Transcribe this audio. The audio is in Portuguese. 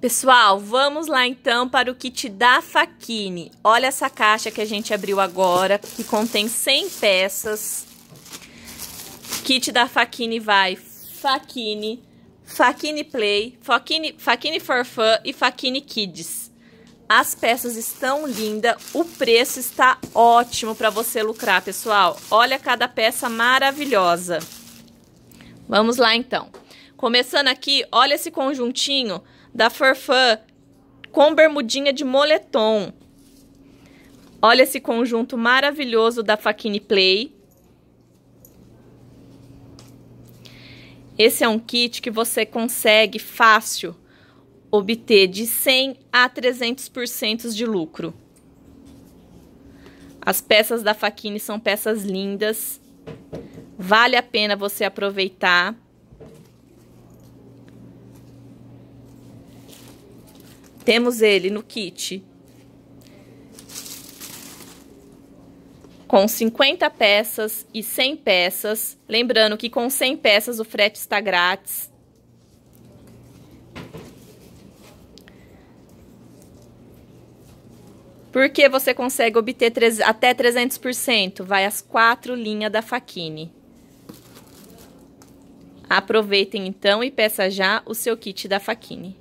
Pessoal, vamos lá então para o kit da Faquini. Olha essa caixa que a gente abriu agora, que contém 100 peças. Kit da Faquini vai Faquini, Faquini Play, Faquini, Faquini for Fun e Faquini Kids. As peças estão lindas, o preço está ótimo para você lucrar, pessoal. Olha cada peça maravilhosa. Vamos lá então. Começando aqui, olha esse conjuntinho da Forfã com bermudinha de moletom. Olha esse conjunto maravilhoso da Faquini Play. Esse é um kit que você consegue fácil obter de 100 a 300% de lucro. As peças da Faquini são peças lindas. Vale a pena você aproveitar. Temos ele no kit com 50 peças e 100 peças. Lembrando que com 100 peças o frete está grátis. Porque você consegue obter até 300%, vai as quatro linhas da Faquine. Aproveitem então e peça já o seu kit da Faquine.